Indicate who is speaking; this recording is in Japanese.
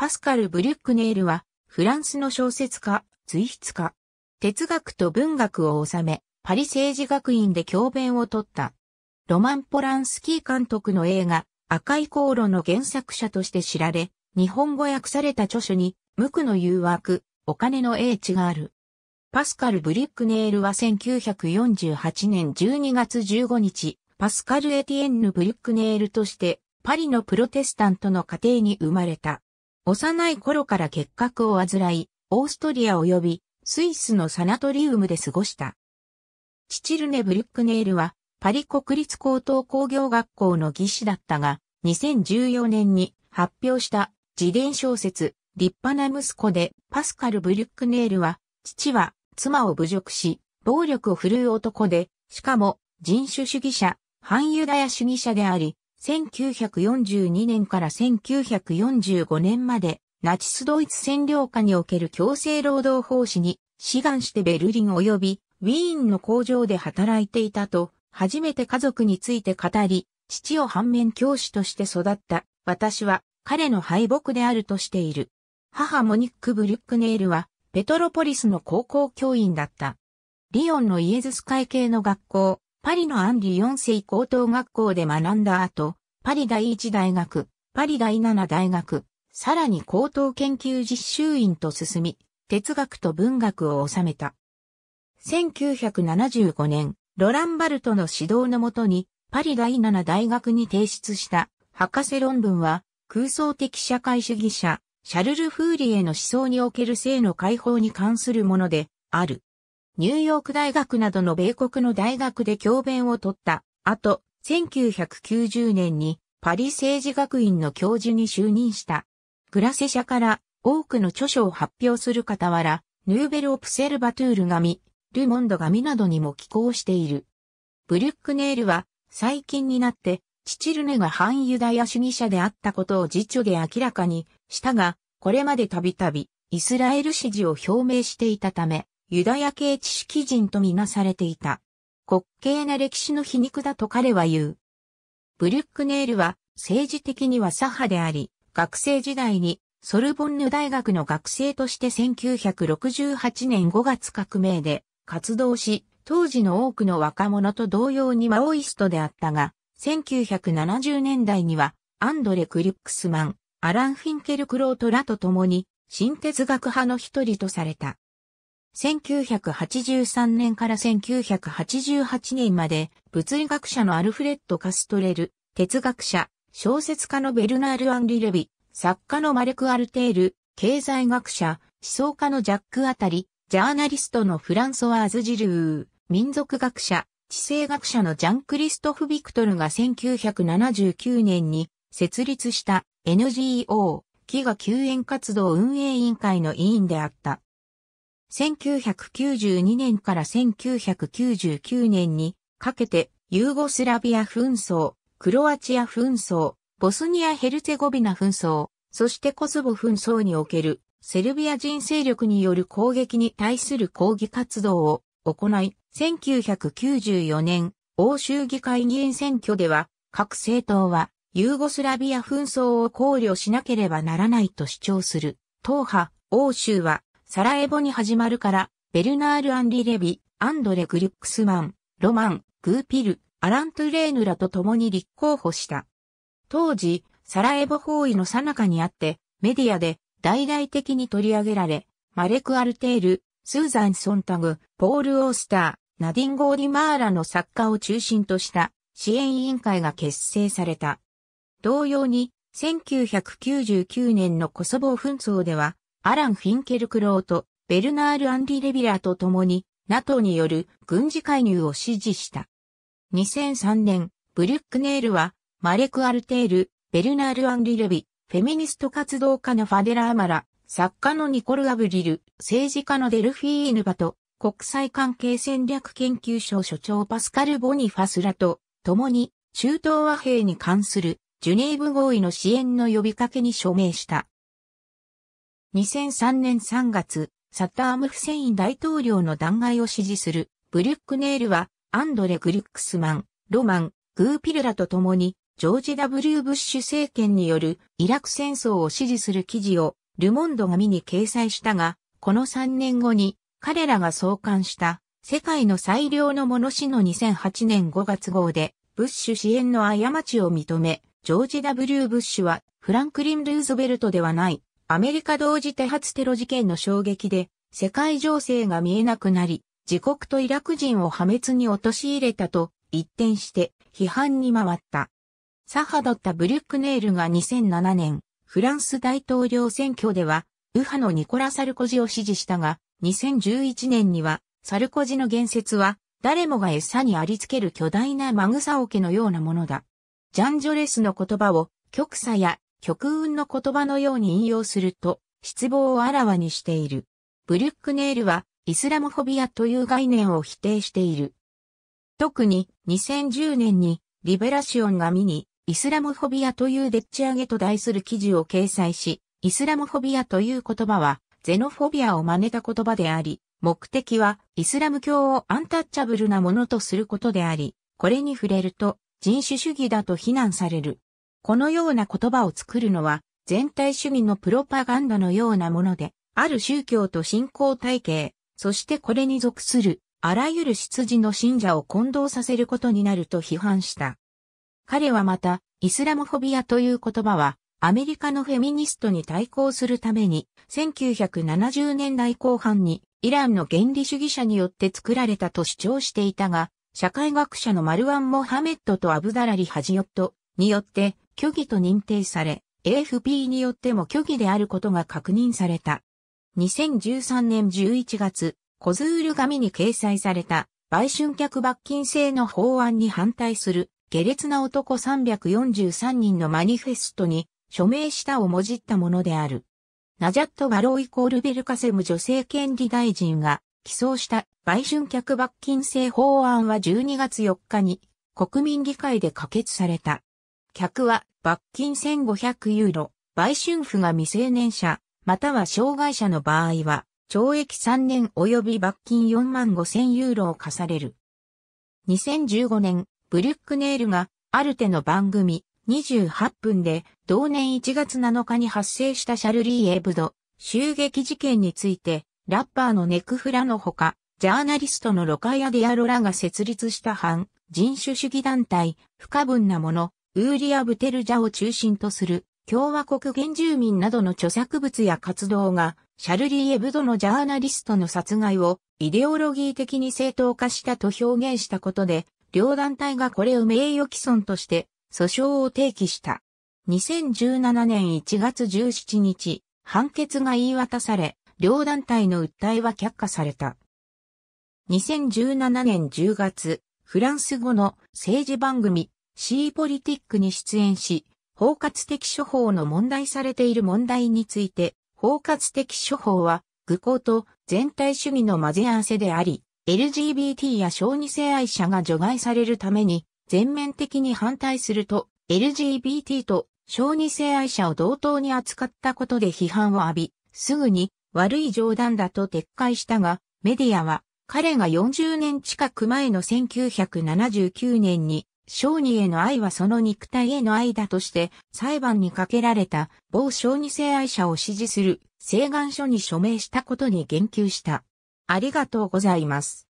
Speaker 1: パスカル・ブリュックネールは、フランスの小説家、随筆家、哲学と文学を収め、パリ政治学院で教鞭を取った。ロマン・ポランスキー監督の映画、赤い航路の原作者として知られ、日本語訳された著書に、無垢の誘惑、お金の英知がある。パスカル・ブリュックネールは1948年12月15日、パスカル・エティエンヌ・ブリュックネールとして、パリのプロテスタントの家庭に生まれた。幼い頃から結核を患い、オーストリア及びスイスのサナトリウムで過ごした。チチルネ・ブリュックネールはパリ国立高等工業学校の技師だったが、2014年に発表した自伝小説、立派な息子でパスカル・ブリュックネールは、父は妻を侮辱し、暴力を振るう男で、しかも人種主義者、反ユダヤ主義者であり、1942年から1945年まで、ナチスドイツ占領下における強制労働奉仕に、志願してベルリン及びウィーンの工場で働いていたと、初めて家族について語り、父を反面教師として育った、私は彼の敗北であるとしている。母モニック・ブリュックネールは、ペトロポリスの高校教員だった。リオンのイエズス会系の学校、パリのアンリ4世高等学校で学んだ後、パリ第一大学、パリ第七大学、さらに高等研究実習院と進み、哲学と文学を収めた。1975年、ロランバルトの指導のもとに、パリ第7大学に提出した博士論文は、空想的社会主義者、シャルル・フーリエの思想における性の解放に関するもので、ある。ニューヨーク大学などの米国の大学で教鞭を取った後、1990年にパリ政治学院の教授に就任した。グラセ社から多くの著書を発表する傍ら、ヌーベル・オプセルバトゥール紙、ルモンド紙などにも寄稿している。ブリュックネールは最近になって、チチルネが反ユダヤ主義者であったことを実著で明らかにしたが、これまでたびたびイスラエル支持を表明していたため、ユダヤ系知識人とみなされていた。滑稽な歴史の皮肉だと彼は言う。ブリュックネールは政治的には左派であり、学生時代にソルボンヌ大学の学生として1968年5月革命で活動し、当時の多くの若者と同様にマオイストであったが、1970年代にはアンドレ・クリュックスマン、アラン・フィンケルクロートらと共に新哲学派の一人とされた。1983年から1988年まで物理学者のアルフレッド・カストレル、哲学者、小説家のベルナール・アンリ・レビ、作家のマレク・アルテール、経済学者、思想家のジャック・あたり、ジャーナリストのフランソワーズ・ジルー、民族学者、地政学者のジャン・クリストフ・ビクトルが1979年に設立した NGO、飢餓救援活動運営委員会の委員であった。1992年から1999年にかけてユーゴスラビア紛争、クロアチア紛争、ボスニア・ヘルツェゴビナ紛争、そしてコスボ紛争におけるセルビア人勢力による攻撃に対する抗議活動を行い、1994年欧州議会議員選挙では各政党はユーゴスラビア紛争を考慮しなければならないと主張する。党派、欧州はサラエボに始まるから、ベルナール・アンリ・レビ、アンドレ・グリュックスマン、ロマン、グーピル、アラン・トゥレーヌらと共に立候補した。当時、サラエボ包囲の最中にあって、メディアで大々的に取り上げられ、マレク・アルテール、スーザン・ソンタグ、ポール・オースター、ナディン・ゴーディマーラの作家を中心とした支援委員会が結成された。同様に、1999年のコソボ紛争では、アラン・フィンケルクローとベルナール・アンリ・レビラーと共に NATO による軍事介入を支持した。2003年、ブリュックネールはマレク・アルテール、ベルナール・アンリ・レビ、フェミニスト活動家のファデラ・アマラ、作家のニコル・アブリル、政治家のデルフィーヌバと、国際関係戦略研究所所長パスカル・ボニファスラと、共に中東和平に関するジュネーブ合意の支援の呼びかけに署名した。2003年3月、サッターム・フセイン大統領の弾劾を支持するブリュックネールはアンドレ・グリックスマン、ロマン、グーピルラと共にジョージ・ W・ ブッシュ政権によるイラク戦争を支持する記事をルモンド紙に掲載したが、この3年後に彼らが創刊した世界の最良のものの2008年5月号でブッシュ支援の過ちを認め、ジョージ・ W・ ブッシュはフランクリン・ルーズベルトではないアメリカ同時多発テロ事件の衝撃で、世界情勢が見えなくなり、自国とイラク人を破滅に陥れたと、一転して批判に回った。左派だったブリュックネールが2007年、フランス大統領選挙では、右派のニコラ・サルコジを支持したが、2011年には、サルコジの言説は、誰もが餌にありつける巨大なマグサオケのようなものだ。ジャン・ジョレスの言葉を、極左や極運の言葉のように引用すると、失望をあらわにしている。ブリュックネールは、イスラムフォビアという概念を否定している。特に、2010年に、リベラシオンが見に、イスラムフォビアというでっち上げと題する記事を掲載し、イスラムフォビアという言葉は、ゼノフォビアを真似た言葉であり、目的は、イスラム教をアンタッチャブルなものとすることであり、これに触れると、人種主義だと非難される。このような言葉を作るのは全体主義のプロパガンダのようなもので、ある宗教と信仰体系、そしてこれに属するあらゆる出自の信者を混同させることになると批判した。彼はまた、イスラモフォビアという言葉は、アメリカのフェミニストに対抗するために、1970年代後半にイランの原理主義者によって作られたと主張していたが、社会学者のマルワン・モハメットとアブダラリ・ハジオットによって虚偽と認定され、AFP によっても虚偽であることが確認された。2013年11月、コズール紙に掲載された、売春客罰金制の法案に反対する、下劣な男343人のマニフェストに、署名したをもじったものである。ナジャット・バローイコール・ベルカセム女性権利大臣が、起草した売春客罰金制法案は12月4日に、国民議会で可決された。客は罰金1500ユーロ、売春婦が未成年者、または障害者の場合は、懲役3年及び罰金4万5000ユーロを課される。2015年、ブリュックネールが、アルテの番組、28分で、同年1月7日に発生したシャルリー・エブド、襲撃事件について、ラッパーのネクフラのほか、ジャーナリストのロカヤ・ディアロラが設立した反人種主義団体、不可分なもの、ウーリア・ブテルジャを中心とする共和国原住民などの著作物や活動が、シャルリー・エブドのジャーナリストの殺害をイデオロギー的に正当化したと表現したことで、両団体がこれを名誉毀損として訴訟を提起した。2017年1月17日、判決が言い渡され、両団体の訴えは却下された。2017年10月、フランス語の政治番組、シーポリティックに出演し、包括的処方の問題されている問題について、包括的処方は、愚行と全体主義の混ぜ合わせであり、LGBT や小児性愛者が除外されるために、全面的に反対すると、LGBT と小児性愛者を同等に扱ったことで批判を浴び、すぐに悪い冗談だと撤回したが、メディアは彼が40年近く前の1979年に小児への愛はその肉体への愛だとして裁判にかけられた某小児性愛者を支持する請願書に署名したことに言及した。ありがとうございます。